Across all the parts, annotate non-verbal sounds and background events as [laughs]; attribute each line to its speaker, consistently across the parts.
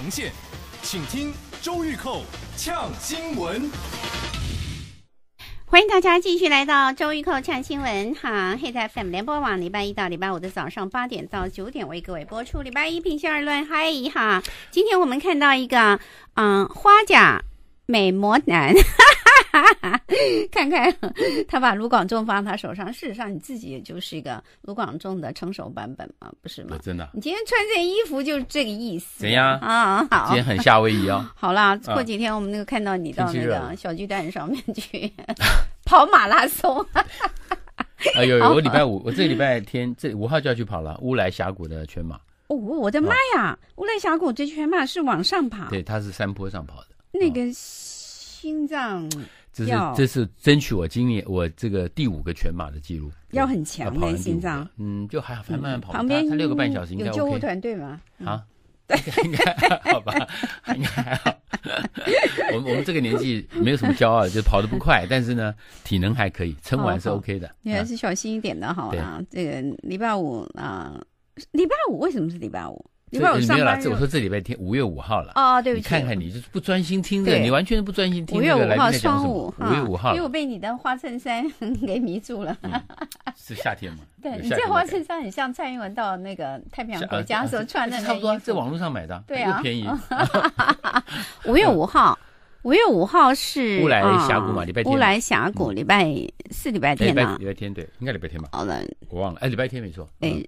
Speaker 1: 呈现，请听周玉蔻呛新闻。
Speaker 2: 欢迎大家继续来到周玉蔻呛新闻哈，i 在 FM 联播网，礼拜一到礼拜五的早上八点到九点为各位播出。礼拜一平心而论，嗨哈，今天我们看到一个嗯花甲美模男。[laughs] 哈哈，看看他把卢广仲放在他手上，事实上你自己也就是一个卢广仲的成熟版本嘛，不
Speaker 1: 是吗？真的，你
Speaker 2: 今天穿件衣服就是这个意思。怎样？啊，好，今天很夏
Speaker 1: 威夷哦。[laughs] 好啦，过几
Speaker 2: 天我们那个看到你到那个小巨蛋上面去 [laughs] 跑马拉松。[laughs] 哎呦，我礼拜五，我这个礼
Speaker 1: 拜天这五号就要去跑了乌来峡谷的全马。
Speaker 2: 哦，我的妈呀，乌来峡谷这全马是往上跑？对，
Speaker 1: 它是山坡上跑的。
Speaker 2: 那个。心脏，
Speaker 1: 这是这是争取我今年我这个第五个全马的记录，要很强的心脏。嗯，就还还慢慢跑，旁边他六个半小时应有救护团队吗？啊，[laughs] 应该应该好吧，[laughs] 应该还好。[laughs] 我们我们这个年纪没有什么骄傲，就是跑的不快，但是呢体能还可以，撑完是 OK 的。
Speaker 2: 你还是小心一点的好啊，这个礼拜五啊，礼拜五为什么是礼拜五？你为我上班，我说
Speaker 1: 这礼拜天五月五号了哦，对不起。看看你就是不专心听个，你完全是不专心听。五月五号上午，五月五号，因为我
Speaker 2: 被你的花衬衫 [laughs] 给迷住了。
Speaker 1: 是夏天吗？[laughs] 对，你这花衬
Speaker 2: 衫很像蔡英文到那个太平洋国家穿的那候穿的差不多，在网络上买的，对啊，便宜。[laughs] 五月五号，五月五号是乌来峡谷嘛？礼拜天。乌来峡谷礼拜四礼拜天吧？
Speaker 1: 礼拜天对，应该礼拜天吧？好了，我忘了，哎，礼拜天没错。哎。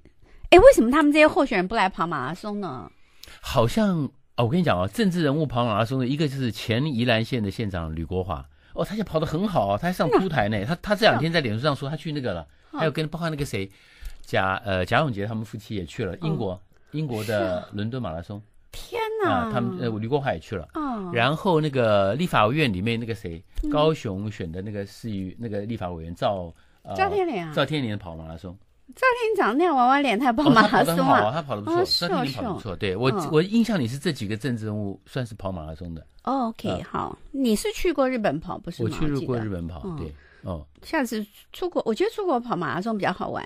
Speaker 2: 哎，为什么他们这些候选人不来跑马拉松呢？
Speaker 1: 好像啊，我跟你讲啊，政治人物跑马拉松的，一个就是前宜兰县的县长吕国华哦，他现在跑的很好，他还上突台呢。他他这两天在脸书上说他去那个了，还有跟包括那个谁贾呃贾永杰他们夫妻也去了英国，英国的伦敦马拉松。天哪！他们呃吕国华也去了哦。然后那个立法院里面那个谁，高雄选的那个市议那个立法委员赵呃、赵天林，赵天林跑马拉松。
Speaker 2: 赵厅长那样娃娃脸，他跑马拉松啊？他跑的不错，赵厅长跑不错。对我，我
Speaker 1: 印象里是这几个政治人物算是跑马拉松的。OK，好，
Speaker 2: 你是去过日本跑不是吗？我去过日本跑，对，哦。下次出国，我觉得出国跑马拉松比较好玩。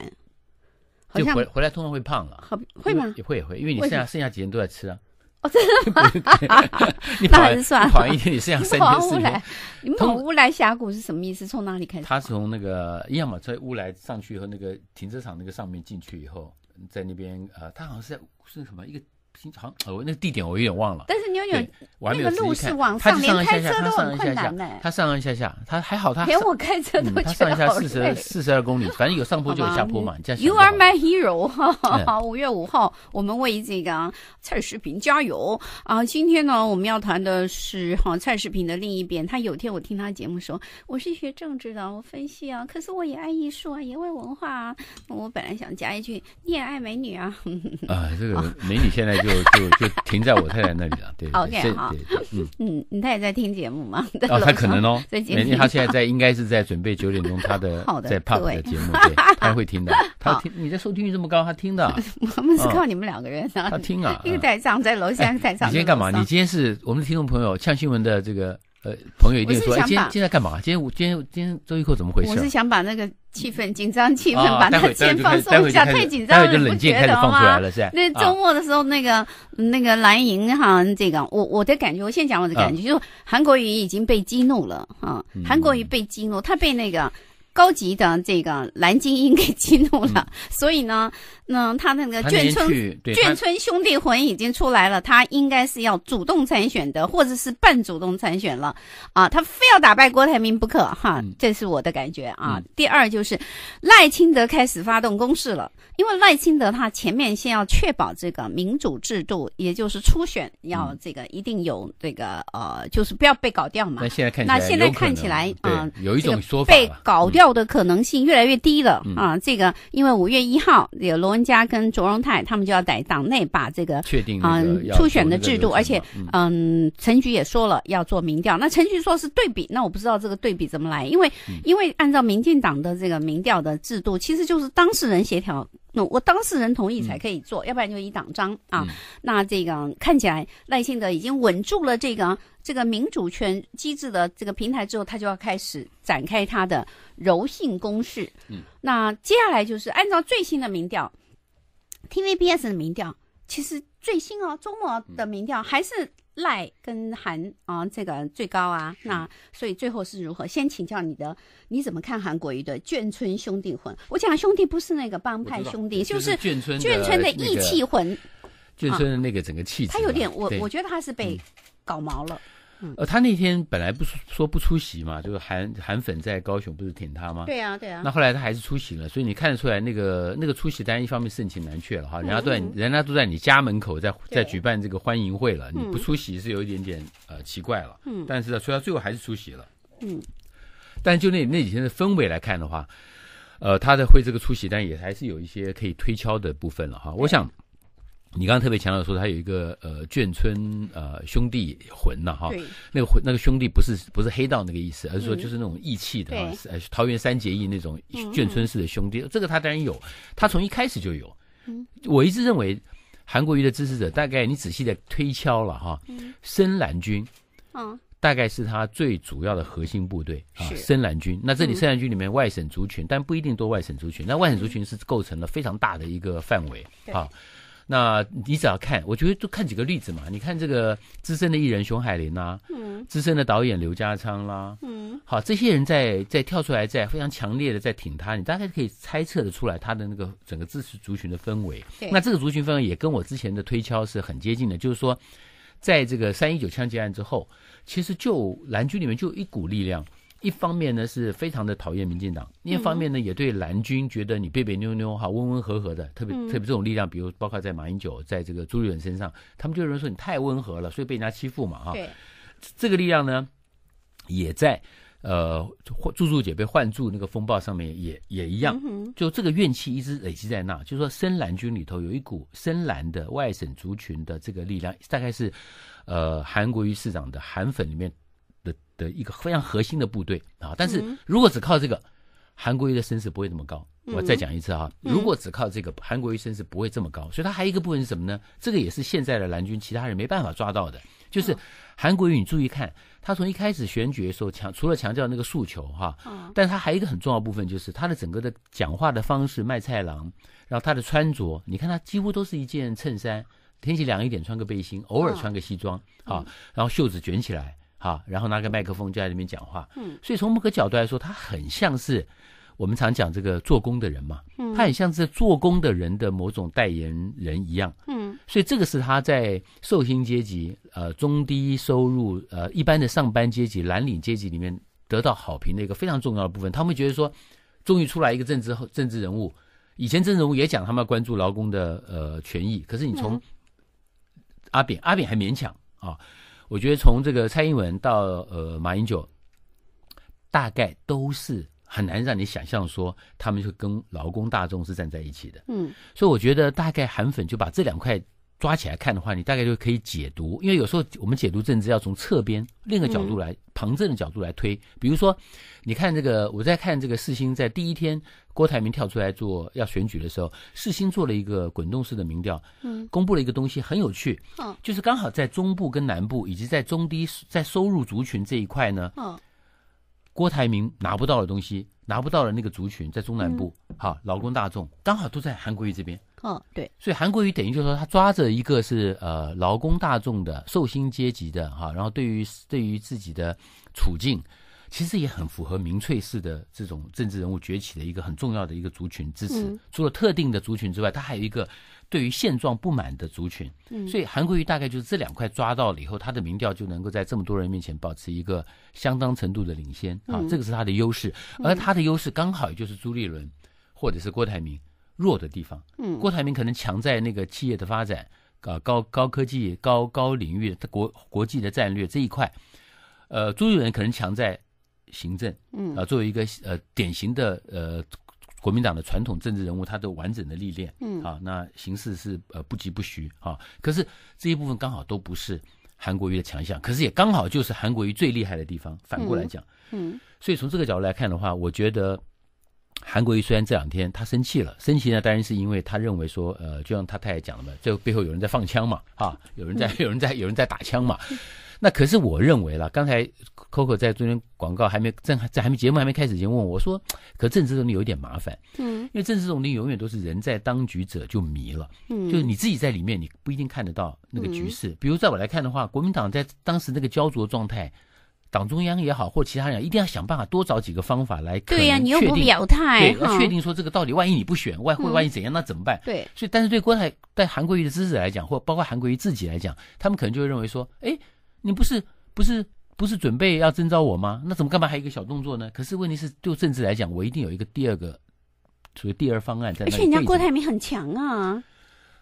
Speaker 1: 就回回来通常会胖了，好会吗？也会也会，因为你剩下剩下几天都在吃啊。哦，真的，[laughs] [laughs] 你跑一天你是要三天四天？
Speaker 2: 你跑乌来峡谷是什么意思？从哪里开始？他
Speaker 1: 从那个亚么在乌来上去以后，那个停车场那个上面进去以后，在那边呃，他好像是在是什么一个。平常我那个地点我有点忘了，但是妞妞那个路是往上，连开车都很困难呢。他上上下下，他还好他连
Speaker 2: 我开车都上上下下四十四
Speaker 1: 十二公里，反正有上坡就有下坡嘛。[laughs] You are
Speaker 2: my hero，好，[laughs] 五月五号我们为这个蔡世平加油啊！今天呢我们要谈的是哈蔡世平的另一边，他有天我听他节目说，我是学政治的，我分析啊，可是我也爱艺术啊，也爱文化啊。我本来想加一句，你也爱美女啊。
Speaker 1: 啊，这个 [laughs] 美女现在。就就就停在我太太那里了，[laughs] 对，OK 好，嗯
Speaker 2: 嗯，你太太在听节目吗？哦，她可能哦，最近她现在
Speaker 1: 在应该是在准备九点钟她的 [laughs] 在 b 的节目，[laughs] 对，她会听的，她听，你的收听率这么高，她听的，
Speaker 2: 我们是靠你们两个人他听啊，在上在楼下在上，你今天干嘛？你
Speaker 1: 今天是我们的听众朋友呛新闻的这个。呃，朋友一定说，今今天干嘛？今天我今天今天周一后怎么回事？我是想
Speaker 2: 把那个气氛紧张气氛把它先放松一下，太紧张了，不觉得吗？那周末的时候，那个那个蓝银哈，这个我我的感觉，我现在讲我的感觉，就是韩国瑜已经被激怒了啊，韩国瑜被激怒，他被那个。高级的这个蓝精英给激怒了，[laughs] 所以呢，那他那个眷村眷村兄弟魂已经出来了，他应该是要主动参选的，或者是半主动参选了啊，他非要打败郭台铭不可哈，这是我的感觉啊。第二就是赖清德开始发动攻势了，因为赖清德他前面先要确保这个民主制度，也就是初选要这个一定有这个呃，就是不要被搞掉嘛。那现在看起来，那现在看起来啊，有一种说法被搞掉。掉的可能性越来越低了啊！这个因为五月一号，罗文佳跟卓荣泰他们就要在党内把这个确
Speaker 1: 定啊初选的制度，而且
Speaker 2: 嗯，陈局也说了要做民调。那陈局说是对比，那我不知道这个对比怎么来，因为因为按照民进党的这个民调的制度，其实就是当事人协调，那我当事人同意才可以做，要不然就以党章啊。那这个看起来赖幸德已经稳住了这个。这个民主权机制的这个平台之后，他就要开始展开他的柔性攻势。嗯，那接下来就是按照最新的民调，TVBS 的民调，其实最新哦，周末的民调还是赖跟韩啊这个最高啊。那所以最后是如何？先请教你的，你怎么看韩国瑜的眷村兄弟魂？我讲兄弟不是那个帮派兄弟，就是眷村的义气魂，眷村的
Speaker 1: 那个整个气质。他有点，我我觉
Speaker 2: 得他是被。搞毛了，
Speaker 1: 呃，他那天本来不说不出席嘛，就是韩韩粉在高雄不是挺他吗？对呀，对呀。那后来他还是出席了，所以你看得出来，那个那个出席单一方面盛情难却了哈。人家在人家都在你家门口在在举办这个欢迎会了，你不出席是有一点点呃奇怪了。嗯，但是呢，以他最后还是出席了，嗯，但就那那几天的氛围来看的话，呃，他的会这个出席单也还是有一些可以推敲的部分了哈。我想。你刚刚特别强调说，他有一个呃，眷村呃兄弟魂呐，哈。那个魂，那个兄弟不是不是黑道那个意思，而是说就是那种义气的，桃园三结义那种眷村式的兄弟，这个他当然有，他从一开始就有。嗯。我一直认为韩国瑜的支持者，大概你仔细的推敲了哈，深蓝军，嗯，大概是他最主要的核心部队啊，深蓝军。那这里深蓝军里面外省族群，但不一定都外省族群。那外省族群是构成了非常大的一个范围啊。那你只要看，我觉得就看几个例子嘛。你看这个资深的艺人熊海林啦，嗯，资深的导演刘家昌啦，嗯，好，这些人在在跳出来，在非常强烈的在挺他，你大概可以猜测的出来他的那个整个支持族群的氛围。对，那这个族群氛围也跟我之前的推敲是很接近的，就是说，在这个三一九枪击案之后，其实就蓝军里面就一股力量。一方面呢是非常的讨厌民进党，另一方面呢也对蓝军觉得你别别扭扭哈温温和和的，特别特别这种力量，比如包括在马英九在这个朱立伦身上，他们就有人说你太温和了，所以被人家欺负嘛啊。这个力量呢也在呃朱朱姐被换住那个风暴上面也也一样，就这个怨气一直累积在那，就是说深蓝军里头有一股深蓝的外省族群的这个力量，大概是呃韩国瑜市长的韩粉里面。的一个非常核心的部队啊，但是如果只靠这个，韩国瑜的声势不会这么高。我再讲一次啊，如果只靠这个，韩国瑜声势不会这么高。所以他还有一个部分是什么呢？这个也是现在的蓝军其他人没办法抓到的，就是韩国瑜。你注意看，他从一开始选举的时候强，除了强调那个诉求哈，但他还一个很重要部分，就是他的整个的讲话的方式，卖菜郎，然后他的穿着，你看他几乎都是一件衬衫，天气凉一点穿个背心，偶尔穿个西装啊，然后袖子卷起来。啊，然后拿个麦克风就在那边讲话。嗯，所以从某个角度来说，他很像是我们常讲这个做工的人嘛，嗯，他很像是做工的人的某种代言人一样。嗯，所以这个是他在受薪阶级、呃中低收入、呃一般的上班阶级、蓝领阶级里面得到好评的一个非常重要的部分。他们觉得说，终于出来一个政治政治人物，以前政治人物也讲他们要关注劳工的呃权益，可是你从阿扁，阿扁还勉强啊。我觉得从这个蔡英文到呃马英九，大概都是很难让你想象说他们就跟劳工大众是站在一起的。嗯，所以我觉得大概韩粉就把这两块。抓起来看的话，你大概就可以解读，因为有时候我们解读政治要从侧边、另一个角度来旁证的角度来推。比如说，你看这个，我在看这个世新在第一天，郭台铭跳出来做要选举的时候，世新做了一个滚动式的民调，嗯，公布了一个东西很有趣，嗯，就是刚好在中部跟南部，以及在中低在收入族群这一块呢，嗯，郭台铭拿不到的东西，拿不到的那个族群在中南部，哈，劳工大众刚好都在韩国瑜这边。嗯，对，所以韩国瑜等于就是说，他抓着一个是呃劳工大众的、受薪阶级的哈，然后对于对于自己的处境，其实也很符合民粹式的这种政治人物崛起的一个很重要的一个族群支持。除了特定的族群之外，他还有一个对于现状不满的族群。所以韩国瑜大概就是这两块抓到了以后，他的民调就能够在这么多人面前保持一个相当程度的领先啊，这个是他的优势。而他的优势刚好也就是朱立伦或者是郭台铭。弱的地方，嗯，郭台铭可能强在那个企业的发展，啊，高高科技、高高领域、的国国际的战略这一块，呃，朱立伦可能强在行政，嗯，啊，作为一个呃典型的呃国民党的传统政治人物，他的完整的历练，嗯啊，那形式是呃不疾不徐啊，可是这一部分刚好都不是韩国瑜的强项，可是也刚好就是韩国瑜最厉害的地方。反过来讲，嗯，所以从这个角度来看的话，我觉得。韩国瑜虽然这两天他生气了，生气呢当然是因为他认为说，呃，就像他太太讲的嘛，就背后有人在放枪嘛，啊，有人在，有人在，有人在打枪嘛。那可是我认为了，刚才 Coco 在中间广告还没正，还没节目还没开始前问我说，可政治中你有点麻烦，嗯，因为政治中你永远都是人在当局者就迷了，嗯，就是你自己在里面你不一定看得到那个局势。比如在我来看的话，国民党在当时那个焦灼状态。党中央也好，或其他人一定要想办法多找几个方法来对呀，你又不表态，对，要确定说这个到底，万一你不选，外汇万一怎样，那怎么办？对，所以但是对郭台在韩国瑜的支持来讲，或包括韩国瑜自己来讲，他们可能就会认为说，哎，你不是不是不是准备要征召我吗？那怎么干嘛还有一个小动作呢？可是问题是，就政治来讲，我一定有一个第二个，所以第二方案在。而且人家郭台
Speaker 2: 铭很强啊。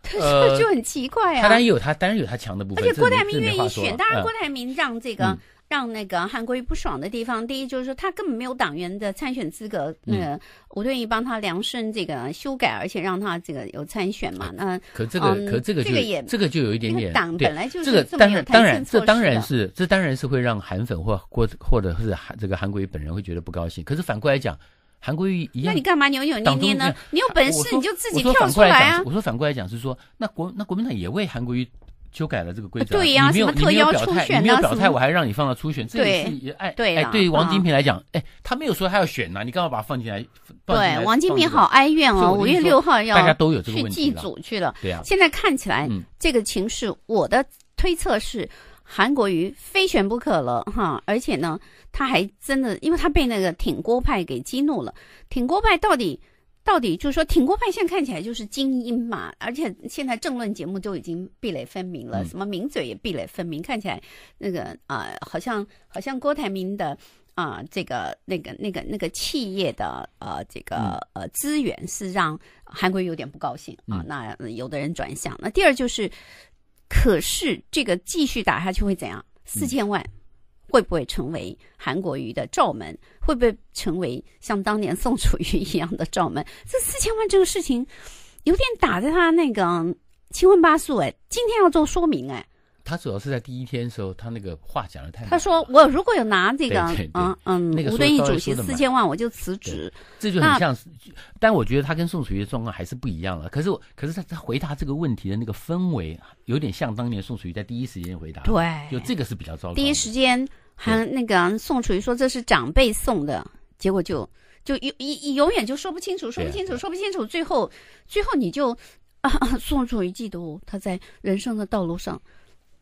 Speaker 2: 这 [laughs] 就很奇怪啊。他当然有
Speaker 1: 他，当然有他强的部分。而且郭台铭愿意选，当然郭
Speaker 2: 台铭让这个让那个韩国瑜不爽的地方，第一就是说他根本没有党员的参选资格。那个我愿意帮他量身这个修改，而且让他这个有参选嘛。那可这个可这个这个也这个就有一点点党本来就这么当然当然这当然
Speaker 1: 是这当然是会让韩粉或郭或者是韩这个韩国瑜本人会觉得不高兴。可是反过来讲。韩国瑜一样，那你干
Speaker 2: 嘛扭扭捏捏呢？你有本事你就自己跳出来啊！
Speaker 1: 我说反过来讲是说，那国那国民党也为韩国瑜修改了这个规则，你没有你没有表态，你没有表态，我还让你放到初选，这是哎哎，对于王金平来讲，哎，他没有说他要选呐，你干嘛把他放进来？对，王金平好哀怨哦，五月六号要大家都有这个问题了，去祭祖去了，对啊，现在
Speaker 2: 看起来这个情势，我的推测是。韩国瑜非选不可了哈，而且呢，他还真的，因为他被那个挺郭派给激怒了。挺郭派到底，到底就是说，挺郭派现在看起来就是精英嘛，而且现在政论节目都已经壁垒分明了，什么名嘴也壁垒分明，看起来那个啊，好像好像郭台铭的啊这个那个那个那个企业的呃这个呃资源是让韩国瑜有点不高兴啊。那有的人转向，那第二就是。可是这个继续打下去会怎样？四千万会不会成为韩国瑜的罩门？会不会成为像当年宋楚瑜一样的罩门？[laughs] 这四千万这个事情有点打在他那个七荤八素哎，今天要做说明哎。
Speaker 1: 他主要是在第一天时候，他那个话讲的太……他
Speaker 2: 说我如果有拿这个嗯嗯，吴敦义主席四千万，我就辞职。这就很像，
Speaker 1: 但我觉得他跟宋楚瑜的状况还是不一样了。可是，可是他他回答这个问题的那个氛围，有点像当年宋楚瑜在第一时间回答。对，就这个是比较糟。糕。第一时
Speaker 2: 间还那个宋楚瑜说这是长辈送的，结果就就永永永远就说不清楚，说不清楚，说不清楚，最后最后你就 [laughs] 宋楚瑜嫉妒他在人生的道路上。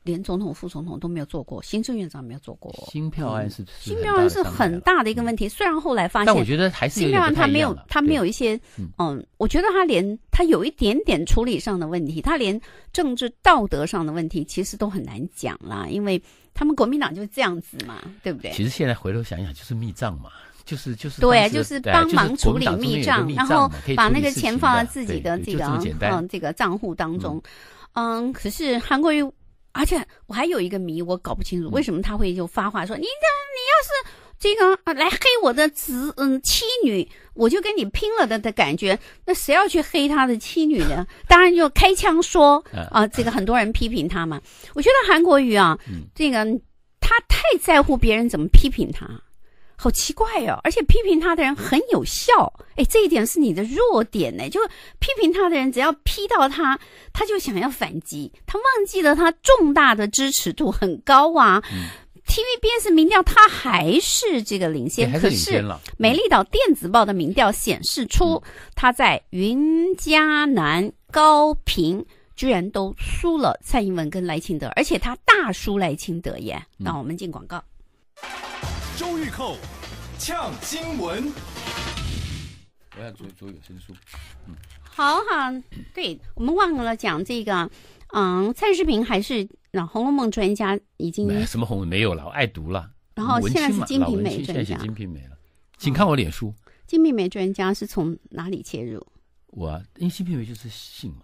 Speaker 2: 连总统、副总统都没有做过，行政院长没有做过。
Speaker 1: 新票案是新票案是很
Speaker 2: 大的一个问题，虽然后来发现，但我觉得还是新票案，他没有，他没有一些，嗯，我觉得他连他有一点点处理上的问题，他连政治道德上的问题，其实都很难讲啦，因为他们国民党就是这样子嘛，对不对？其实
Speaker 1: 现在回头想想，就是密账嘛，就是就是对，就是帮忙处理密账，然后把那个钱放到自己的这个嗯
Speaker 2: 这个账户当中，嗯，可是韩国瑜。而且我还有一个谜，我搞不清楚为什么他会就发话说：“你这你要是这个来黑我的子嗯妻女，我就跟你拼了的的感觉。”那谁要去黑他的妻女呢？[laughs] 当然就开枪说啊！这个很多人批评他嘛。我觉得韩国瑜啊，这个他太在乎别人怎么批评他。好奇怪哦，而且批评他的人很有效，哎，这一点是你的弱点呢。就批评他的人，只要批到他，他就想要反击，他忘记了他重大的支持度很高啊。TVBS 民调他还是这个领先，可是领先美丽岛电子报的民调显示出他在云嘉南高频。居然都输了蔡英文跟赖清德，而且他大输赖清德耶。那我们进广告。
Speaker 1: 周玉蔻，呛新文。我要读读有声书，嗯。
Speaker 2: 好好，对我们忘了讲这个，嗯，蔡世平还是《那《红楼梦》专家，已经。什
Speaker 1: 么红没有了？我爱读了。然后现在是《金瓶梅》专家。现在《金瓶梅》了，请看我脸书。《
Speaker 2: 金瓶梅》专家是从哪里切入？
Speaker 1: 我《因为金瓶梅》就是信嘛，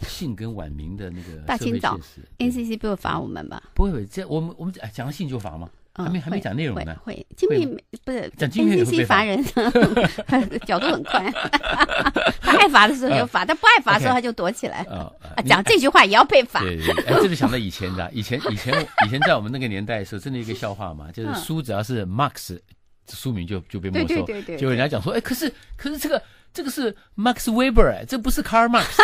Speaker 1: 信跟晚明的那个大清早
Speaker 2: ，NCC 不会罚我们吧？
Speaker 1: 不会，这我们我们讲信就罚吗？还没还没讲内容呢，会
Speaker 2: 精辟没不是，讲精辟性罚人，[laughs] 角度很宽，[laughs] 他爱罚的时候就罚，他不爱罚的时候他就躲起来。啊，讲这句话也要被罚。对对，哎，这就想
Speaker 1: 到以前的，以前以前以前在我们那个年代的时候，真的一个笑话嘛，就是书只要是 Max，书名就就被没收。对对对对，就人家讲说，哎，可是可是这个。这个是 Max Weber，这不是卡尔马克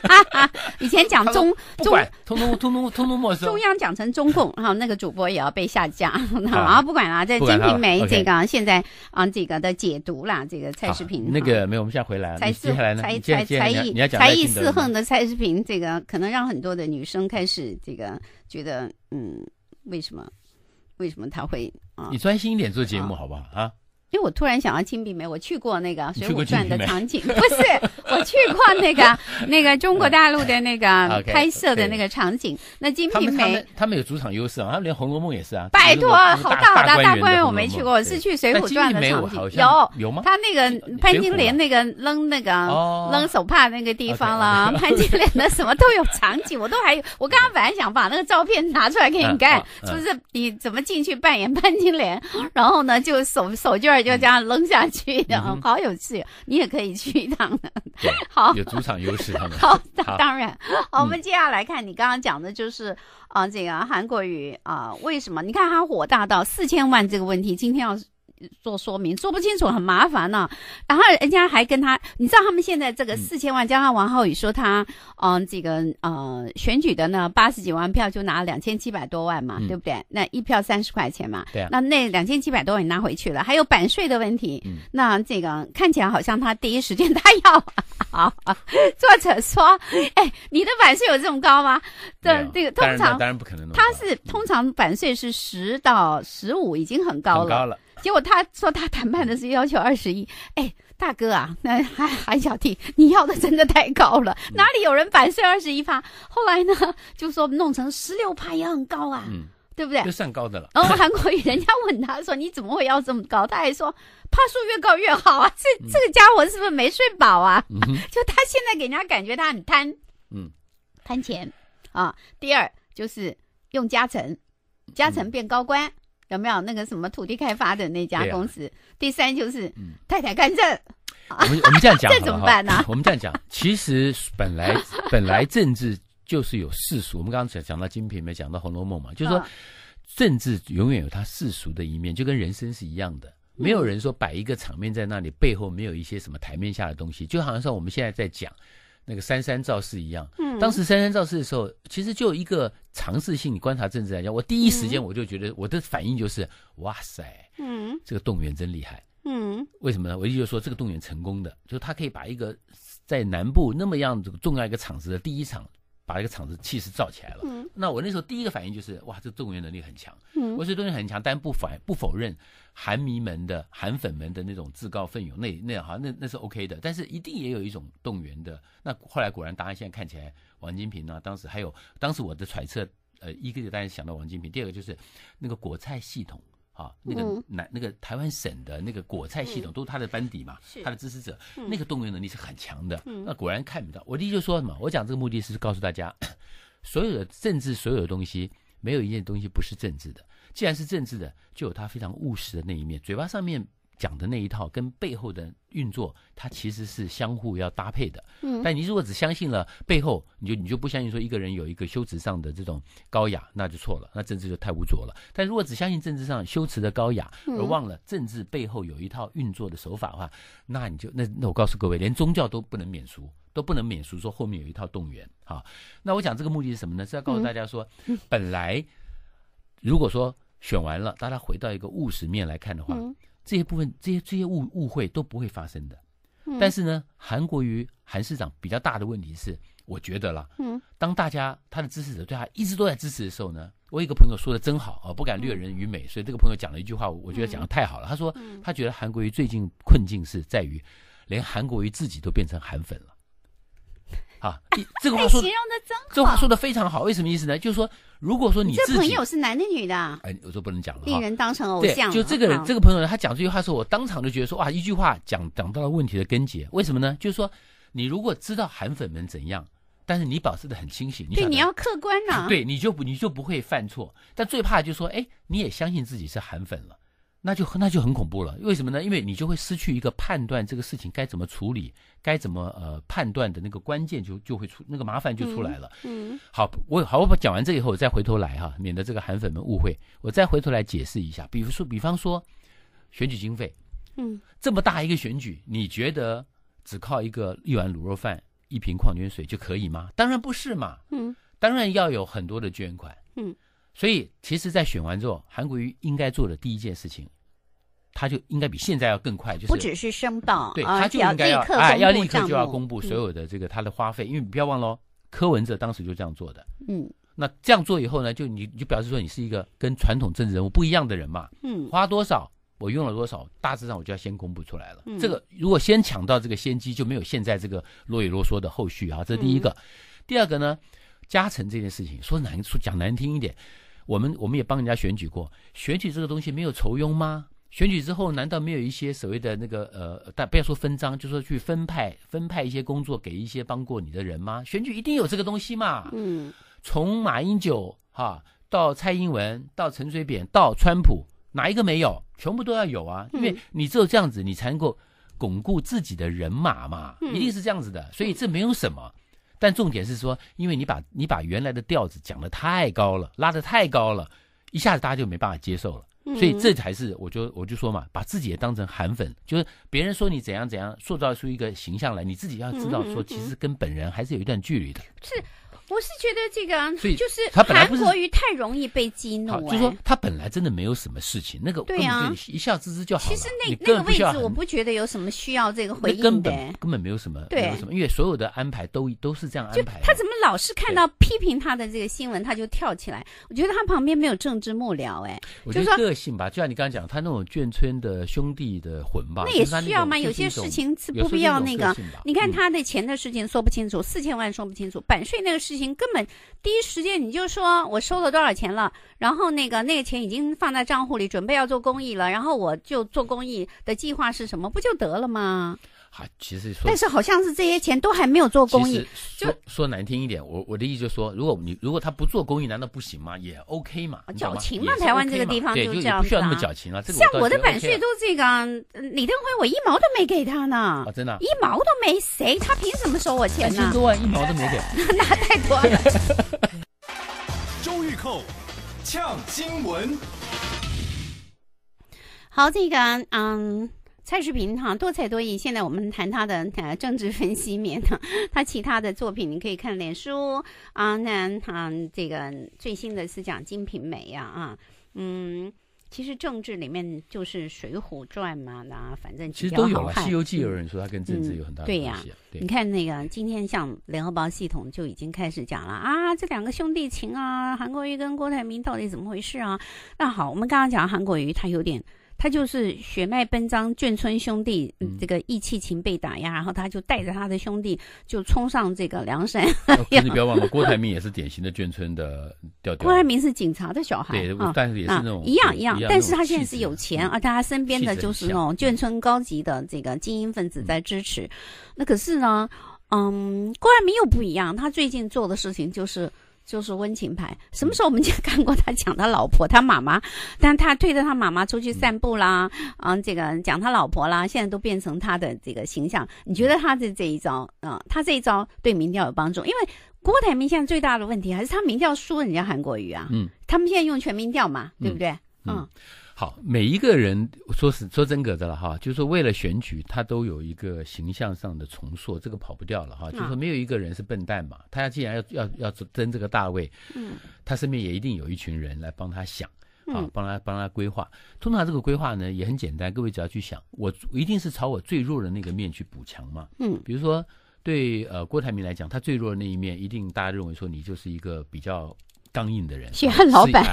Speaker 1: x 以前讲中，中，通通通通通通没收。中央
Speaker 2: 讲成中共，哈，那个主播也要被下架。[laughs] 好啊，不管了，在《金瓶梅》这个现在啊，这个的解读啦，这个蔡世平。那个
Speaker 1: 没有，我们现在回来。蔡四？谁来呢？才艺，才艺四横
Speaker 2: 的蔡世平，这个可能让很多的女生开始这个觉得，嗯，为什么？为什么他会啊？你
Speaker 1: 专心一点做节目好不好啊？
Speaker 2: 因为我突然想到金瓶梅，我去过那个《水浒传》的场景，[laughs] 不是，我去过那个那个中国大陆的那个拍摄的那个场景。那金瓶梅，
Speaker 1: 他们有主场优势啊，他们连《红楼梦》也是啊。拜托，好大好大大观园我没去过，
Speaker 2: 我是去《水浒传》的场景。有有吗？他那个潘金莲那个扔那个扔手帕那个地方了，潘金莲的什么都有场景，我都还有。[laughs] 我刚刚本来想把那个照片拿出来给你看，就是你怎么进去扮演潘金莲，然后呢就手手绢。就这样扔下去的，[laughs] 好有趣，你也可以去一趟的。
Speaker 1: [laughs] 好，有主场优势。[laughs] 好，当
Speaker 2: 然。好，我们接下来看，你刚刚讲的就是啊，这个韩国语啊，为什么你看他火大到四千万这个问题，今天要做说明说不清楚很麻烦呢，然后人家还跟他，你知道他们现在这个四千万加上王浩宇说他，嗯，这个呃选举的呢八十几万票就拿了两千七百多万嘛，对不对？那一票三十块钱嘛，对，那那两千七百多万拿回去了，还有版税的问题，那这个看起来好像他第一时间他要，[laughs] 作者说，哎，你的版税有这么高吗？这这个通常当然不可能，他是通常版税是十到十五，已经很高了。结果他说他谈判的是要求二十一，哎，大哥啊，那韩小弟你要的真的太高了，哪里有人反税二十一趴？后来呢，就说弄成十六趴也很高啊，
Speaker 1: 对不对？就算高的了。然后韩
Speaker 2: 国语人家问他说：“你怎么会要这么高？”他还说：“趴数越高越好啊，这这个家伙是不是没睡饱啊？”就他现在给人家感觉他很贪，嗯，贪钱啊。第二就是用加成，加成变高官。有没有那个什么土地开发的那家公司？第三就是太太干政。我们我们这样讲，[laughs] 这怎么办呢？[laughs]
Speaker 1: 我们这样讲，其实本来 [laughs] 本来政治就是有世俗。我们刚刚讲讲到《金瓶梅》，讲到《红楼梦》嘛，就是说政治永远有它世俗的一面，就跟人生是一样的。没有人说摆一个场面在那里，背后没有一些什么台面下的东西，就好像说我们现在在讲。那个三山造势一样，嗯，当时三山造势的时候，其实就一个尝试性。你观察政治来讲，我第一时间我就觉得，我的反应就是，哇塞，嗯，这个动员真厉害，嗯，为什么呢？我就说这个动员成功的，就是他可以把一个在南部那么样子重要一个场子的第一场。把一个厂子气势造起来了。那我那时候第一个反应就是，哇，这动员能力很强。嗯，我虽动员很强，但不反不否认韩迷们的、韩粉们的那种自告奋勇，那那好那那是 OK 的。但是一定也有一种动员的。那后来果然，大家现在看起来，王金平啊，当时还有，当时我的揣测，呃，一个就大家想到王金平，第二个就是那个国菜系统。啊，那个南那个台湾省的那个果菜系统都是他的班底嘛，他的支持者，那个动员能力是很强的。那果然看不到。我的意思说什么？我讲这个目的是告诉大家，所有的政治所有的东西，没有一件东西不是政治的。既然是政治的，就有他非常务实的那一面。嘴巴上面。讲的那一套跟背后的运作，它其实是相互要搭配的。嗯，但你如果只相信了背后，你就你就不相信说一个人有一个修辞上的这种高雅，那就错了，那政治就太污浊了。但如果只相信政治上修辞的高雅，而忘了政治背后有一套运作的手法的话，那你就那那我告诉各位，连宗教都不能免俗，都不能免俗，说后面有一套动员。啊，那我讲这个目的是什么呢？是要告诉大家说，本来如果说选完了，大家回到一个务实面来看的话。这些部分，这些这些误误会都不会发生的。但是呢，韩国瑜韩市长比较大的问题是，我觉得啦，嗯，当大家他的支持者对他一直都在支持的时候呢，我一个朋友说的真好啊，不敢略人于美，所以这个朋友讲了一句话，我觉得讲的太好了。他说，他觉得韩国瑜最近困境是在于，连韩国瑜自己都变成韩粉了。啊，这话说
Speaker 2: 这话说的非常好，
Speaker 1: 为什么意思呢？就是说，如果说你自己朋友是男的女的，哎，我说不能讲了令人
Speaker 2: 当成偶像。就这个人，这个
Speaker 1: 朋友他讲这句话时候，我当场就觉得说，哇，一句话讲讲到了问题的根结。为什么呢？就是说，你如果知道韩粉们怎样，但是你保持的很清醒，对你要
Speaker 2: 客观呐，[laughs] 对
Speaker 1: 你就不你就不会犯错。但最怕就说，哎，你也相信自己是韩粉了。那就那就很恐怖了，为什么呢？因为你就会失去一个判断这个事情该怎么处理、该怎么呃判断的那个关键，就就会出那个麻烦就出来了。嗯，好，我好，我讲完这以后，我再回头来哈，免得这个韩粉们误会。我再回头来解释一下，比如说，比方说选举经费，嗯，这么大一个选举，你觉得只靠一个一碗卤肉饭、一瓶矿泉水就可以吗？当然不是嘛，嗯，当然要有很多的捐款，嗯。所以，其实，在选完之后，韩国瑜应该做的第一件事情，他就应该比现在要更快，就是不只是申报，对，他就应该要立刻就要公布所有的这个他的花费，因为你不要忘了，柯文哲当时就这样做的。嗯，那这样做以后呢，就你就表示说你是一个跟传统政治人物不一样的人嘛。嗯，花多少，我用了多少，大致上我就要先公布出来了。这个如果先抢到这个先机，就没有现在这个啰里啰嗦的后续啊。这是第一个，第二个呢，加成这件事情说难说讲难听一点。我们我们也帮人家选举过，选举这个东西没有酬庸吗？选举之后难道没有一些所谓的那个呃，但不要说分赃，就说去分派分派一些工作给一些帮过你的人吗？选举一定有这个东西嘛。嗯，从马英九哈到蔡英文到陈水扁到川普，哪一个没有？全部都要有啊，因为你只有这样子，你才能够巩固自己的人马嘛。一定是这样子的，所以这没有什么。但重点是说，因为你把你把原来的调子讲得太高了，拉得太高了，一下子大家就没办法接受了。所以这才是，我就我就说嘛，把自己也当成韩粉，就是别人说你怎样怎样，塑造出一个形象来，你自己要知道说，其实跟本人还是有一段距离的。
Speaker 2: 是。我是觉得这个，所以就是他本来韩国瑜太容易被激怒，就说他
Speaker 1: 本来真的没有什么事情，那个对啊，一下子就好。其实那那个位置，我不
Speaker 2: 觉得有什么需要这个回应的，根本
Speaker 1: 根本没有什么，没有什么，因为所有的安排都都是这样安排。他
Speaker 2: 怎么？老是看到批评他的这个新闻，他就跳起来。我觉得他旁边没有政治幕僚，哎，就觉说个
Speaker 1: 性吧，就像你刚刚讲，他那种眷村的兄弟的魂吧。那也需要吗？有些事情是不必要那个。你看他的
Speaker 2: 钱的事情说不清楚，四千万说不清楚，版税那个事情根本第一时间你就说我收了多少钱了，然后那个那个钱已经放在账户里，准备要做公益了，然后我就做公益的计划是什么，不就得了吗？
Speaker 1: 好，其实说，但是好
Speaker 2: 像是这些钱都还没有做公益。
Speaker 1: 其说说难听一点，我我的意思就是说，如果你如果他不做公益，难道不行吗？也 OK 嘛？矫情嘛？台湾这个地方就这样子。就不需要那么矫情了。像我的版税都
Speaker 2: 这个，李登辉我一毛都没给他呢。啊、真的，一毛都没，谁他凭什么收我钱？几十万，一毛都没给。[laughs] 那太多了。
Speaker 1: [laughs] 周玉蔻呛新闻。
Speaker 2: 好，这个嗯。蔡志平哈，多才多艺。现在我们谈他的呃政治分析面的，[laughs] 他其他的作品你可以看脸书啊，那他这个最新的是讲《金瓶梅》呀啊，嗯，其实政治里面就是《水浒传》嘛，那反正其实都有了，《西游记》有人说他跟政治有很大关系。对呀，你看那个今天像联合报系统就已经开始讲了啊，这两个兄弟情啊，韩国瑜跟郭台铭到底怎么回事啊？那好，我们刚刚讲韩国瑜，他有点。他就是血脉奔张眷村兄弟，这个义气情被打压，然后他就带着他的兄弟就冲上这个梁山。你 [laughs] 不要忘了，郭台铭
Speaker 1: 也是典型的眷村的调调。郭台铭
Speaker 2: 是警察的小孩对，但是也是那种一样一样。但是他现在是有钱而他身边的就是那种眷村高级的这个精英分子在支持。那可是呢，嗯，郭台铭又不一样，他最近做的事情就是。就是温情牌，什么时候我们就 [laughs] 看过他讲他老婆、他妈妈？但他推着他妈妈出去散步啦，嗯，这个讲他老婆啦，现在都变成他的这个形象。你觉得他的这一招啊，他这一招对民调有帮助？因为郭台铭现在最大的问题还是他民调输人家韩国瑜啊，嗯，他们现在用全民调嘛，对不对？嗯。
Speaker 1: 好，每一个人，说是说真格的了哈，就是说为了选举，他都有一个形象上的重塑，这个跑不掉了哈。就是说没有一个人是笨蛋嘛，他要既然要要要争这个大位，嗯，他身边也一定有一群人来帮他想，啊，帮他帮他规划。通常这个规划呢也很简单，各位只要去想，我一定是朝我最弱的那个面去补强嘛。嗯，比如说对呃郭台铭来讲，他最弱的那一面，一定大家认为说你就是一个比较。相硬的人，血汗老板，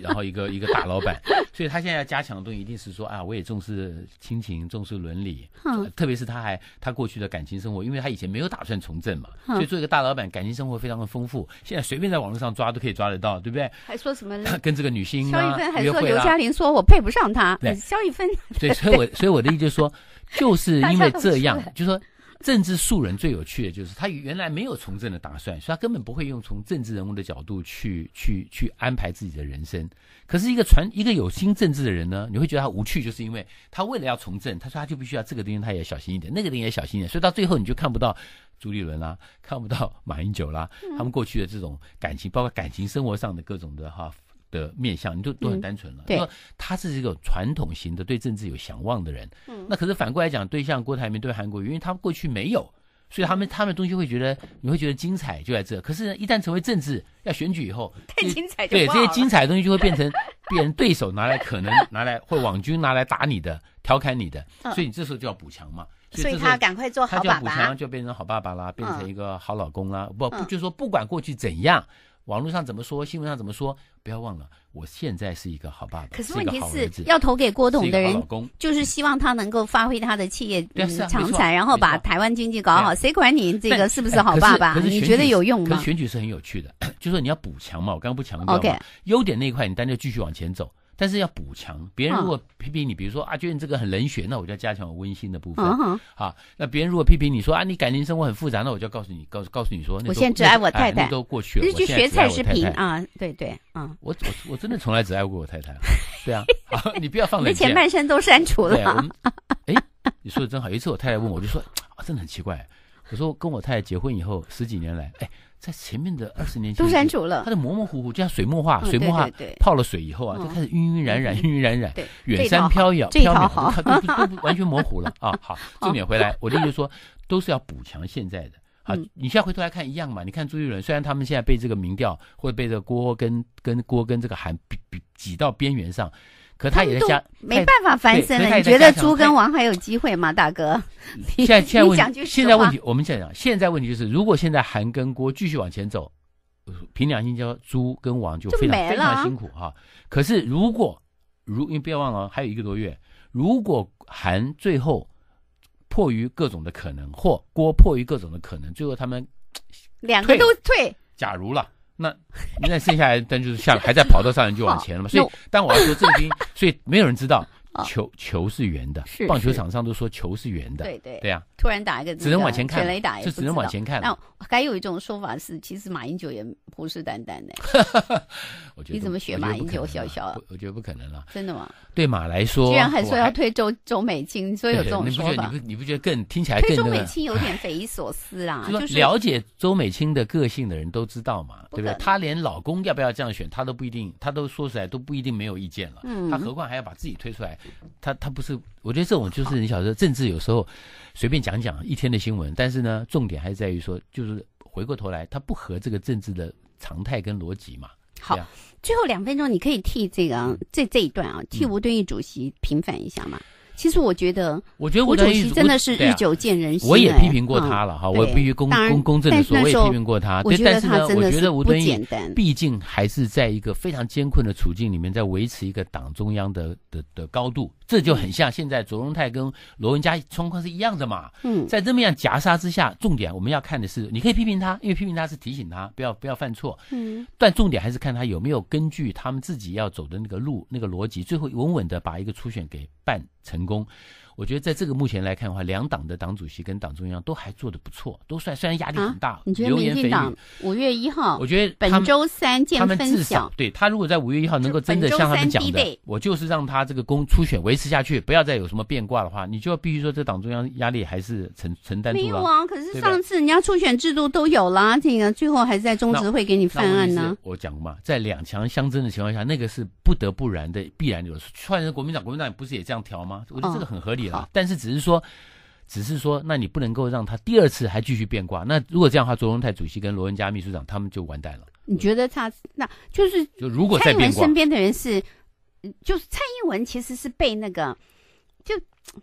Speaker 1: 然后一个 [laughs] 一个大老板，所以他现在要加强的东西一定是说啊，我也重视亲情，重视伦理，特别是他还他过去的感情生活，因为他以前没有打算从政嘛，所以做一个大老板，感情生活非常的丰富，现在随便在网络上抓都可以抓得到，对不对？
Speaker 2: 还说什么 [laughs]
Speaker 1: 跟这个女星肖一芬还说刘嘉玲
Speaker 2: 说我配不上他，肖一芬，[laughs] 对，所以我所
Speaker 1: 以我的意思就是说，就是因为这样，就说。政治素人最有趣的就是他原来没有从政的打算，所以他根本不会用从政治人物的角度去去去安排自己的人生。可是，一个传一个有心政治的人呢，你会觉得他无趣，就是因为他为了要从政，他说他就必须要这个东西，他也小心一点，那个东西也小心一点，所以到最后你就看不到朱立伦啦，看不到马英九啦，他们过去的这种感情，包括感情生活上的各种的哈。的面相，你都都很单纯了。对，他是这个传统型的，对政治有向往的人。嗯，那可是反过来讲，对象郭台铭对韩国瑜，因为他们过去没有，所以他们他们东西会觉得你会觉得精彩就在这。可是，一旦成为政治要选举以后，太精彩，对这些精彩的东西就会变成别人 [laughs] 对手拿来可能拿来会网军拿来打你的、调侃你的，所以你这时候就要补强嘛。所以他赶快做好爸爸，就变成好爸爸啦，变成一个好老公了。不不，就说不管过去怎样，网络上怎么说，新闻上怎么说，不要忘了，我现在是一个好爸爸，可是问题是，要投给郭董的人，
Speaker 2: 就是希望他能够发挥他的企业嗯长才，然后把台湾经济搞好。谁管你这个是不是好爸爸？你觉得有用吗？选
Speaker 1: 举是很有趣的，[coughs] 就说你要补强嘛，我刚刚不强调 o k 优点那一块，你单就继续往前走。但是要补强，别人如果批评你，比如说啊，觉得你这个很冷血，那我就要加强我温馨的部分。啊，那别人如果批评你说啊，你感情生活很复杂，那我就告诉你，告诉告诉你说，我现在只爱我太太，都过去了，我去学菜视频啊，
Speaker 2: 对对啊，我我
Speaker 1: 我真的从来只爱过我太太，对啊，[laughs] 你不要放你前半生
Speaker 2: 都删除了，
Speaker 1: 哎，你说的真好。有一次我太太问我就说啊，真的很奇怪，我说跟我太太结婚以后十几年来，哎。在前面的二十年，都删除了，它的模模糊糊，就像水墨画，水墨画泡了水以后啊，就开始晕晕染染，晕晕染染，远山飘渺，飘渺，条都都完全模糊了 [laughs] 啊。好，重点回来，我的意思说，都是要补强现在的啊。你现在回头来看一样嘛，你看朱一伦，虽然他们现在被这个民调，会被这个锅跟跟锅跟这个寒比挤到边缘上。可他也在想，没办法翻身了。你觉得猪跟
Speaker 2: 王还有机会吗，大哥？现在问，现在问题
Speaker 1: 我们现在讲，现在问题就是，如果现在韩跟郭继续往前走，凭良心说，猪跟王就非常非常辛苦哈。可是如果如，因为不要忘了，还有一个多月，如果韩最后迫于各种的可能，或郭迫于各种的可能，最后他们两个都退，假如了。那那剩下来，但就是像还在跑道上，就往前了嘛。所以，[laughs] 但我要说，这个兵，所以没有人知道。球球是圆的，棒球场上都说球是圆的。对对，对啊！突然打一个，只能往前看。选了一打，就只能往前看那
Speaker 2: 还有一种说法是，其实马英九也虎视眈眈的。[laughs] 我觉得你怎么学马英九，笑笑。
Speaker 1: 我觉得不可能了。真的吗？对马来说，居然还说要
Speaker 2: 推周周美青，以有这种说法。你不
Speaker 1: 你不觉得更听起来更？推周美青有点
Speaker 2: 匪夷所思啊。[laughs] 就是了解
Speaker 1: 周美青的个性的人都知道嘛，对不对？她连老公要不要这样选，她都不一定，她都说出来都不一定没有意见了。嗯。她何况还要把自己推出来？他他不是，我觉得这种就是你小时候政治有时候随便讲讲一天的新闻，但是呢，重点还是在于说，就是回过头来，它不合这个政治的常态跟逻辑嘛。好，
Speaker 2: 最后两分钟，你可以替这个这这一段啊，替吴敦义主席平反一下嘛。其实我觉得，我觉得吴春义真的是日久见人心。我也批评过他了哈，我必须公公公正说，我也批评过他。但是呢，我觉得吴敦义毕竟
Speaker 1: 还是在一个非常艰困的处境里面，在维持一个党中央的的的高度，这就很像现在卓荣泰跟罗文佳状况是一样的嘛。嗯，在这么样夹杀之下，重点我们要看的是，你可以批评他，因为批评他是提醒他不要不要犯错。嗯，但重点还是看他有没有根据他们自己要走的那个路、那个逻辑，最后稳稳的把一个初选给办成。工。我觉得在这个目前来看的话，两党的党主席跟党中央都还做的不错，都算虽然压力很大。你觉得民进党
Speaker 2: 五月一号？我
Speaker 1: 觉得本周
Speaker 2: 三他分至少
Speaker 1: 对他如果在五月一号能够真的像他们讲的，我就是让他这个公初选维持下去，不要再有什么变卦的话，你就要必须说这党中央压力还是承承担。没有啊，可是上次
Speaker 2: 人家初选制度都有啦，这个最后还是在中执会给你翻案呢。
Speaker 1: 我讲嘛，在两强相争的情况下，那个是不得不然的必然。有，换成国民党国民党不是也这样调吗？我觉得这个很合理。但是只是说，只是说，那你不能够让他第二次还继续变卦。那如果这样的话，卓荣泰主席跟罗文佳秘书长他们就完蛋了。
Speaker 2: 你觉得他那就是？就如果蔡英文身边的人是，就是蔡英文其实是被那个，就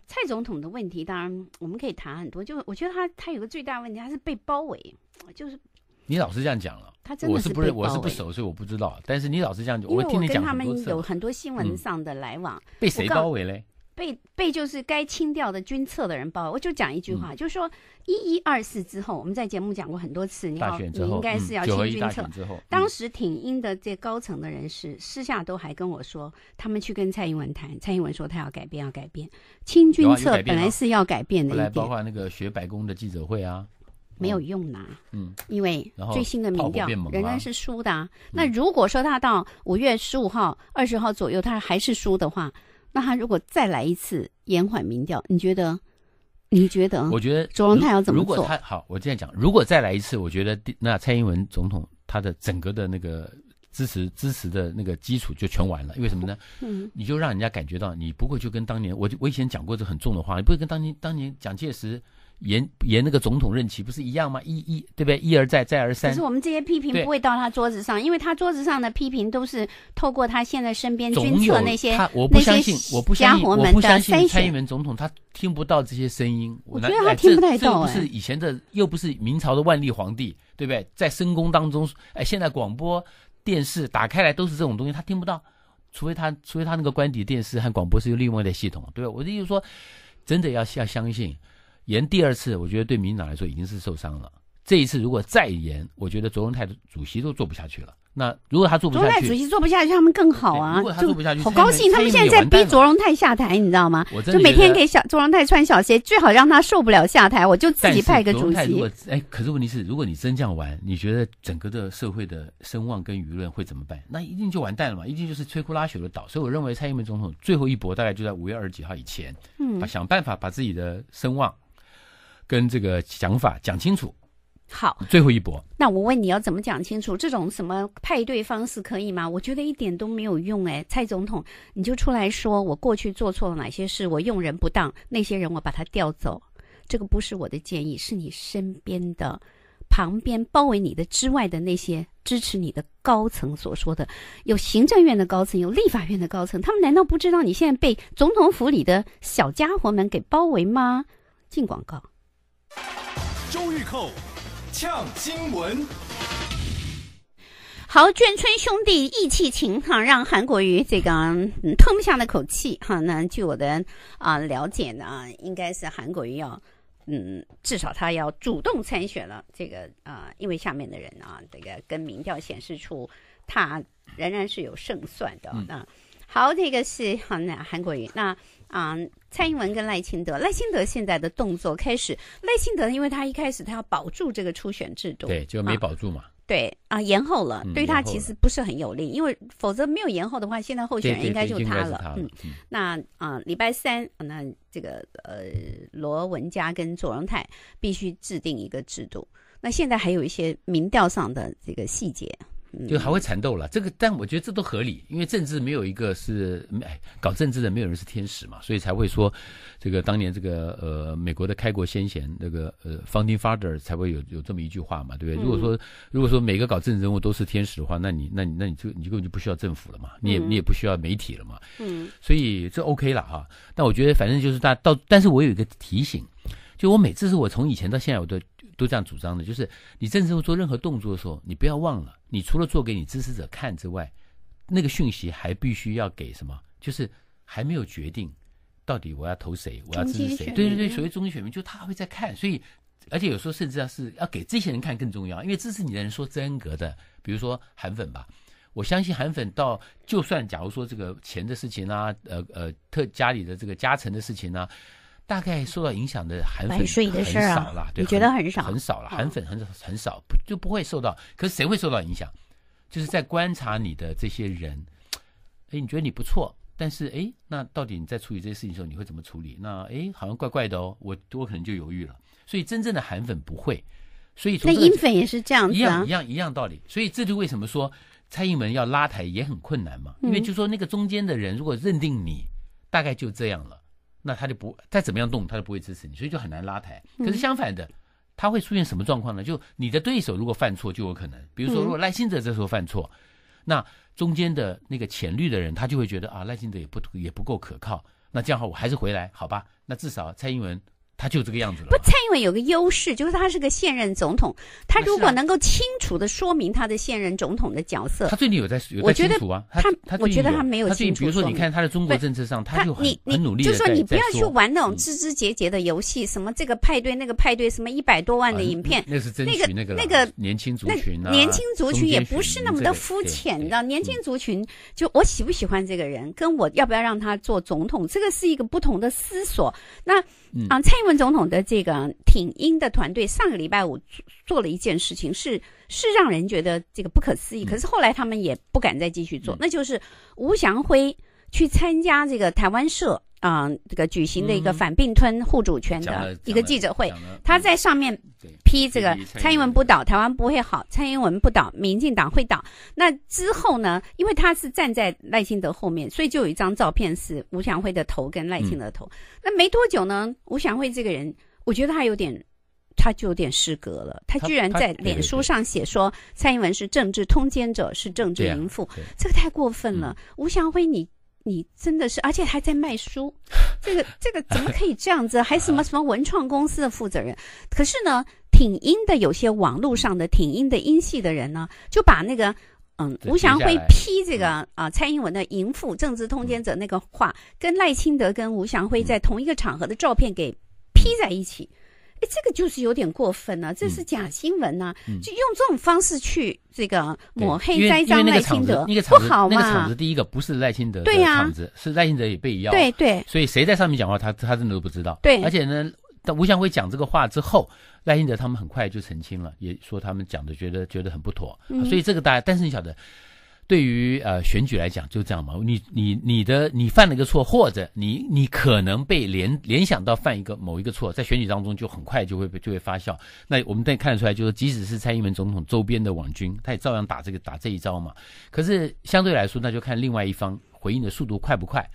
Speaker 2: 蔡总统的问题，当然我们可以谈很多。就我觉得他他有个最大问题，他是被包围，就是
Speaker 1: 你老是这样讲了。他真的是不，是我是不熟，所以我不知道。但是你老是这样讲，会听你讲，他们有很
Speaker 2: 多新闻上的来往，被谁包围嘞？被被就是该清掉的军策的人包，我就讲一句话，就是说一一二四之后，我们在节目讲过很多次，你好，你应该是要清军策。当时挺英的这高层的人士私下都还跟我说，他们去跟蔡英文谈，蔡英文说他要改变，要改变清军策本来是要改变的。后来包
Speaker 1: 括那个学白宫的记者会啊，没有用的。嗯，
Speaker 2: 因为最新的民调仍然是输的。啊。那如果说他到五月十五号、二十号左右，他还是输的话。那他如果再来一次延缓民调，你觉得？你觉得？我觉得，钟荣泰要怎么做？如果他
Speaker 1: 好，我这样讲，如果再来一次，我觉得那蔡英文总统他的整个的那个支持支持的那个基础就全完了，因为什么呢？嗯，你就让人家感觉到你不会就跟当年，我我以前讲过这很重的话，你不会跟当年当年蒋介石。延延那个总统任期不是一样吗？一一对不对？一而再，再而三。可是我
Speaker 2: 们这些批评不会到他桌子上，因为他桌子上的批评都是透过他现在身边军策那些那些他我不相信，我不相信，我不相信蔡英
Speaker 1: 文总统他听不到这些声音。我觉得他听不太到。这不是以前的，又不是明朝的万历皇帝，对不对？在深宫当中，哎，现在广播电视打开来都是这种东西，他听不到。除非他，除非他那个官邸电视和广播是用另外的系统，对吧？我的意思说，真的要要相信。延第二次，我觉得对民进党来说已经是受伤了。这一次如果再延，我觉得卓荣泰的主席都做不下去了。那如果他做不下去，主席
Speaker 2: 做不下去，他们更好啊！如果他做不下去，好高兴，他们现在在逼卓荣泰下台，你知道吗？就每天给小卓荣泰穿小鞋，最好让他受不了下台，我就自己派个主席。如果
Speaker 1: 哎，可是问题是，如果你真这样玩，你觉得整个的社会的声望跟舆论会怎么办？那一定就完蛋了嘛，一定就是摧枯拉朽的倒。所以我认为蔡英文总统最后一搏大概就在五月二十几号以前，嗯，想办法把自己的声望。跟这个讲法讲清楚，好，最后一搏。
Speaker 2: 那我问你要怎么讲清楚？这种什么派对方式可以吗？我觉得一点都没有用哎。蔡总统，你就出来说我过去做错了哪些事，我用人不当，那些人我把他调走。这个不是我的建议，是你身边的、旁边包围你的之外的那些支持你的高层所说的。有行政院的高层，有立法院的高层，他们难道不知道你现在被总统府里的小家伙们给包围吗？进广告。
Speaker 1: 周玉蔻呛新闻，
Speaker 2: 好，眷村兄弟义气情哈，让韩国瑜这个嗯、吞不下的口气哈。那据我的啊了解呢，应该是韩国瑜要嗯，至少他要主动参选了。这个啊，因为下面的人啊，这个跟民调显示出他仍然是有胜算的那。好，这个是韩韩国瑜。那啊，蔡英文跟赖清德，赖清德现在的动作开始，赖清德因为他一开始他要保住这个初选制度，对，就没保住嘛。对啊，延后了，对他其实不是很有利，因为否则没有延后的话，现在候选人应该就他了。嗯，那啊，礼拜三，那这个呃，罗文佳跟左荣泰必须制定一个制度。那现在还有一些民调上的这个细节。
Speaker 1: 就还会缠斗了，这个，但我觉得这都合理，因为政治没有一个是，哎，搞政治的没有人是天使嘛，所以才会说，这个当年这个呃美国的开国先贤那个呃 founding father 才会有有这么一句话嘛，对不对？如果说如果说每个搞政治人物都是天使的话，那你那你那你就你根本就不需要政府了嘛，你也你也不需要媒体了嘛，嗯，所以这 OK 了哈。但我觉得反正就是大到，但是我有一个提醒，就我每次是我从以前到现在我都。都这样主张的，就是你政治做任何动作的时候，你不要忘了，你除了做给你支持者看之外，那个讯息还必须要给什么？就是还没有决定到底我要投谁，我要支持谁？对对对，所谓中间选民，就他会在看。所以，而且有时候甚至要是要给这些人看更重要，因为支持你的人说真格的，比如说韩粉吧，我相信韩粉到就算假如说这个钱的事情啊，呃呃，特家里的这个加成的事情呢。大概受到影响的韩粉很少了，你觉得很少？很少了，韩粉很少很少，不就不会受到。可是谁会受到影响？就是在观察你的这些人，哎，你觉得你不错，但是哎，那到底你在处理这些事情的时候，你会怎么处理？那哎，好像怪怪的哦，我我可能就犹豫了。所以真正的韩粉不会，所以那英粉也
Speaker 2: 是这样，一样一
Speaker 1: 样一样道理。所以这就为什么说蔡英文要拉台也很困难嘛，因为就说那个中间的人如果认定你，大概就这样了。那他就不再怎么样动，他都不会支持你，所以就很难拉台。可是相反的，他会出现什么状况呢？就你的对手如果犯错，就有可能，比如说如果赖清德这时候犯错，那中间的那个浅绿的人他就会觉得啊，赖清德也不也不够可靠，那这样话我还是回来好吧，那至少蔡英文。他就这个样子了。
Speaker 2: 蔡英文有个优势，就是他是个现任总统，他如果能够清楚的说明他的现任总统的角色。他最
Speaker 1: 近有在，有在清楚啊。他
Speaker 2: 他他没有。进最比如说，你看
Speaker 1: 他的中国政策上，他就很很努力就说你不要去玩
Speaker 2: 那种枝枝节节的游戏，什么这个派对那个派对，什么一百多万的影片，那
Speaker 1: 个那个那个年轻族那年轻族群也不是那么的肤浅
Speaker 2: 的，年轻族群就我喜不喜欢这个人，跟我要不要让他做总统，这个是一个不同的思索。那啊，蔡。文总统的这个挺英的团队，上个礼拜五做做了一件事情，是是让人觉得这个不可思议。可是后来他们也不敢再继续做，那就是吴祥辉。去参加这个台湾社啊，这个举行的一个反并吞护主权的一个记者会，他在上面批这个蔡英文不倒，台湾不会好；蔡英文不倒，民进党会倒。那之后呢，因为他是站在赖清德后面，所以就有一张照片是吴祥辉的头跟赖清德头。那没多久呢，吴祥辉这个人，我觉得他有点，他就有点失格了。他居然在脸书上写说，蔡英文是政治通奸者，是政治淫妇，这个太过分了。吴祥辉，你。你真的是，而且还在卖书，[laughs] 这个这个怎么可以这样子？还什么 [laughs] 什么文创公司的负责人？可是呢，挺阴的，有些网络上的挺阴的阴系的人呢，就把那个嗯吴祥辉批这个啊蔡英文的淫妇、政治通奸者那个话，跟赖清德跟吴祥辉在同一个场合的照片给批在一起。哎，这个就是有点过分了，这是假新闻呐！就用这种方式去这个抹黑栽赃赖清德，不好嘛？那个厂子
Speaker 1: 第一个不是赖清德的厂子，是赖清德也被要。对对。所以谁在上面讲话，他他真的都不知道。对。而且呢，吴向辉讲这个话之后，赖清德他们很快就澄清了，也说他们讲的觉得觉得很不妥。嗯。所以这个大家，但是你晓得。对于呃选举来讲，就这样嘛。你你你的你犯了一个错，或者你你可能被联联想到犯一个某一个错，在选举当中就很快就会被就会发酵。那我们再看得出来，就是即使是蔡英文总统周边的网军，他也照样打这个打这一招嘛。可是相对来说，那就看另外一方回应的速度快不快。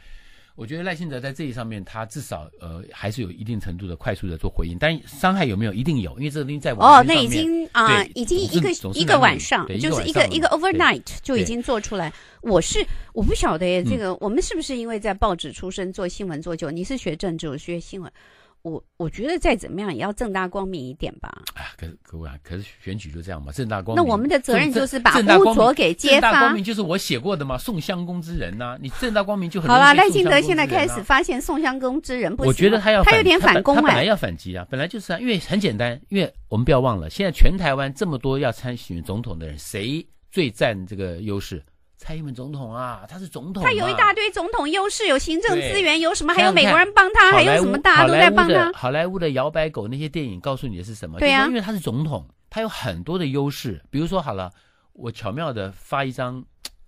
Speaker 1: 我觉得赖幸德在这一上面，他至少呃还是有一定程度的快速的做回应，但伤害有没有一定有？因为这东西在网上哦，那已经啊，已经一个一个晚上，就是一个一个 overnight
Speaker 2: 就已经做出来。我是我不晓得这个，我们是不是因为在报纸出身做新闻做久？你是学政治，我学新闻。我我觉得再怎么样也要正大光明一点吧。哎，
Speaker 1: 可是各位啊，可是选举就这样嘛，正大光明。那我们的责任就是把污浊给揭发。正大光明就是我写过的嘛，《宋襄公之人》呐，你正大光明就很好了。赖清德现在开始
Speaker 2: 发现宋襄公之人不行，我觉得他要他有点反攻了。他本来要
Speaker 1: 反击啊，本来就是啊，因为很简单，因为我们不要忘了，现在全台湾这么多要参选总统的人，谁最占这个优势？蔡英文总统啊？他是总统，他有一大
Speaker 2: 堆总统优势，有行政资源，有什么？还有美国人帮他，还有什么大家都在帮他。
Speaker 1: 好莱坞的摇摆狗那些电影告诉你的是什么？对呀，因为他是总统，他有很多的优势。比如说，好了，我巧妙的发一张，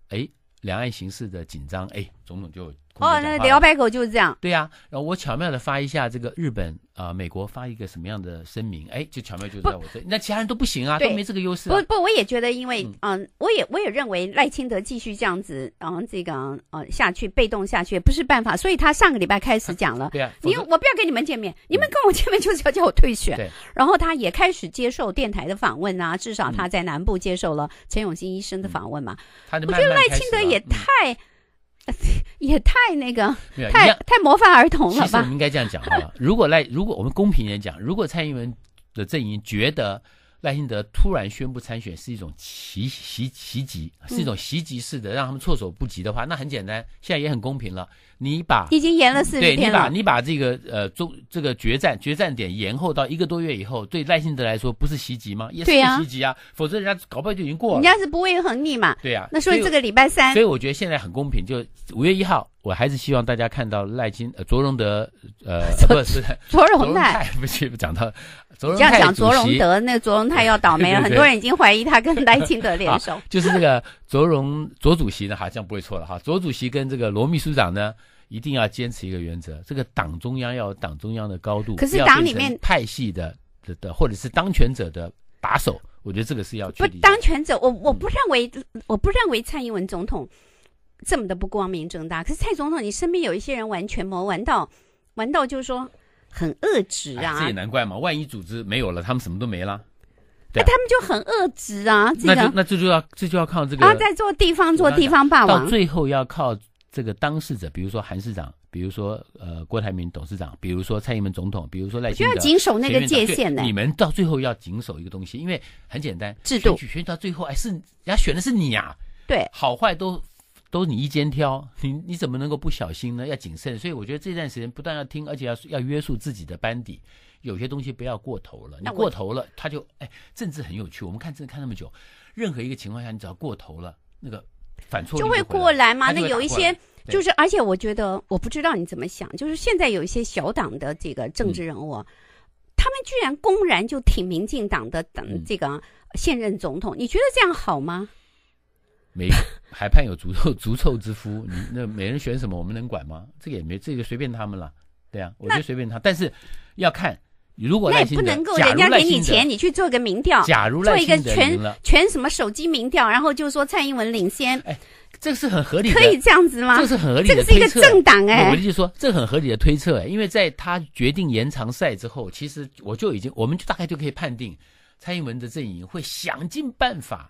Speaker 1: 哎，两岸形势的紧张，哎。总统就哦，聊白
Speaker 2: 口就是这样。
Speaker 1: 对呀，然后我巧妙的发一下这个日本啊，美国发一个什么样的声明，哎，就巧妙就在我这。那其他人都不行啊，都没这个优势。不
Speaker 2: 不，我也觉得，因为嗯，我也我也认为赖清德继续这样子，然后这个呃下去被动下去不是办法。所以他上个礼拜开始讲了，[laughs] 你我不要跟你们见面，你们跟我见面就是要叫我退选。对。然后他也开始接受电台的访问啊，至少他在南部接受了陈永新医生的访问嘛。
Speaker 1: 我觉得赖清德
Speaker 2: 也太。[laughs] 也太那个，太太模范儿童了吧？其实
Speaker 1: 应该这样讲好了。如果赖，如果我们公平一点讲，如果蔡英文的阵营觉得赖幸德突然宣布参选是一种袭袭袭击，是一种袭击式的，让他们措手不及的话，那很简单，现在也很公平了。你把已经延了四十天，了，你把你把这个呃中这个决战决战点延后到一个多月以后，对赖幸德来说不是袭击吗？也是袭击啊，否则人家搞不好就已经过了。人家是
Speaker 2: 不会横逆嘛。对啊，那所以这个礼拜三，所以我
Speaker 1: 觉得现在很公平。就五月一号，我还是希望大家看到赖清呃卓荣德呃 [laughs] 不是卓荣泰，不不讲到。这样讲卓荣德
Speaker 2: 那卓荣泰要倒霉了。很多人已经怀疑他跟赖清德联手，
Speaker 1: 就是这个卓荣卓主席呢好像不会错了哈。卓主席跟这个罗秘书长呢。一定要坚持一个原则，这个党中央要有党中央的高度，可是党里面派系的的的，或者是当权者的把手。我觉得这个是要不，当
Speaker 2: 权者我我不认为，我不认为蔡英文总统这么的不光明正大。可是蔡总统，你身边有一些人玩权谋，玩到玩到就是说
Speaker 1: 很恶质啊。这也难怪嘛，万一组织没有了，他们什么都没了，那他们
Speaker 2: 就很恶质啊。那就
Speaker 1: 那这就要这就要靠这个啊，在
Speaker 2: 做地方做地方霸王，到最
Speaker 1: 后要靠。这个当事者，比如说韩市长，比如说呃郭台铭董事长，比如说蔡英文总统，比如说赖清德，就要谨守那个界限的。你们到最后要谨守一个东西，因为很简单，制度选举到最后，哎，是人家选的是你啊，对，好坏都都你一肩挑，你你怎么能够不小心呢？要谨慎。所以我觉得这段时间不但要听，而且要要约束自己的班底，有些东西不要过头了。你过头了，他就哎，政治很有趣。我们看政治看那么久，任何一个情况下，你只要过头了，那个。就会过来嘛？那有一些就是，而
Speaker 2: 且我觉得，我不知道你怎么想。就是现在有一些小党的这个政治人物，他们居然公然就挺民进党的等这个现任总统，你觉得这样好吗？[laughs]
Speaker 1: 没还判有足臭 [laughs] 足臭之夫？你那每人选什么，我们能管吗？这个也没，这个随便他们了，对啊，我觉得随便他，但是要看。那也不能够，人家给你钱，你
Speaker 2: 去做个民调，做一个全全什么手机民调，然后就说蔡英文领先，这是很合理的，可以这样子吗？这是很合理的推测。政党哎，我就
Speaker 1: 说这很合理的推测哎，因为在他决定延长赛之后，其实我就已经，我们就大概就可以判定，蔡英文的阵营会想尽办法。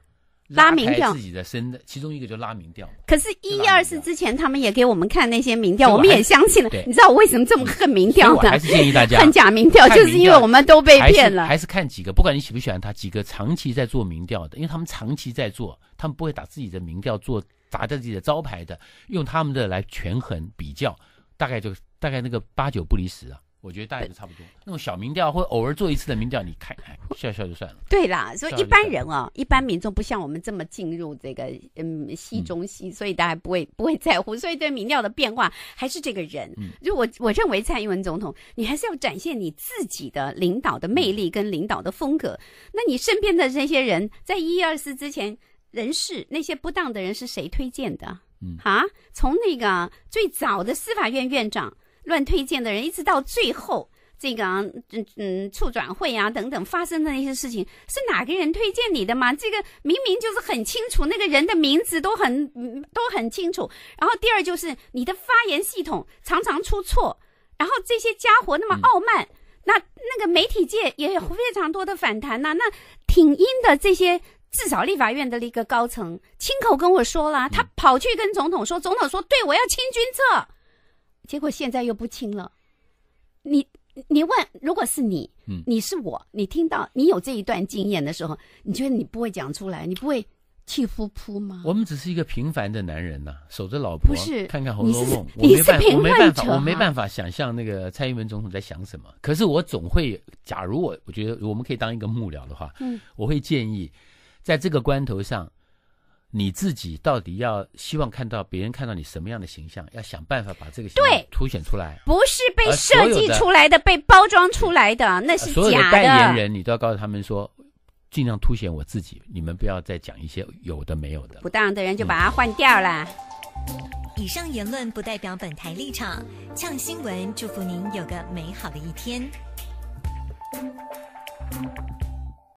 Speaker 1: 拉民调，自己的身的其中一个就拉民调。
Speaker 2: 可是，一一二四之前，他们也给我们看那些民调，我们也相信了。你知道我为什么这么恨民调吗？还是建议大家恨 [laughs] 假民调，就是因为我们都被骗了。还
Speaker 1: 是看几个，不管你喜不喜欢他，几个长期在做民调的，因为他们长期在做，他们不会打自己的民调做砸掉自己的招牌的，用他们的来权衡比较，大概就大概那个八九不离十啊。我觉得大概就差不多。那种小民调或偶尔做一次的民调，你看，看笑笑就算了。
Speaker 2: 对啦，所以一般人哦，一般民众不像我们这么进入这个嗯戏中戏，所以大家不会不会在乎。所以对民调的变化，还是这个人。就我我认为，蔡英文总统，你还是要展现你自己的领导的魅力跟领导的风格。那你身边的这些人在一二四之前人事那些不当的人是谁推荐的？嗯哈，从那个最早的司法院院长。乱推荐的人，一直到最后这个嗯嗯，促转会啊等等发生的那些事情，是哪个人推荐你的吗？这个明明就是很清楚，那个人的名字都很，都很清楚。然后第二就是你的发言系统常常出错，然后这些家伙那么傲慢，那那个媒体界也有非常多的反弹呐。那挺阴的这些至少立法院的一个高层亲口跟我说了，他跑去跟总统说，总统说对我要清君侧。结果现在又不亲了，你你问，如果是你，嗯，你是我，你听到你有这一段经验的时候，你觉得你不会讲出来，你不会气呼呼吗？
Speaker 1: 我们只是一个平凡的男人呐，守着老婆，不是看看《红楼梦》。你是平我没办法，我没办法想象那个蔡英文总统在想什么。可是我总会，假如我我觉得我们可以当一个幕僚的话，嗯，我会建议，在这个关头上。你自己到底要希望看到别人看到你什么样的形象？要想办法把这个对凸显出来，
Speaker 2: 不是被设计出来的、被包装出来的，那是假的代言
Speaker 1: 人，你都要告诉他们说，尽量凸显我自己，你们不要再讲一些有的没有的，
Speaker 2: 不当的人就把它换掉了。以上言论不代表本台立场。呛新闻祝福您有个美好的一天。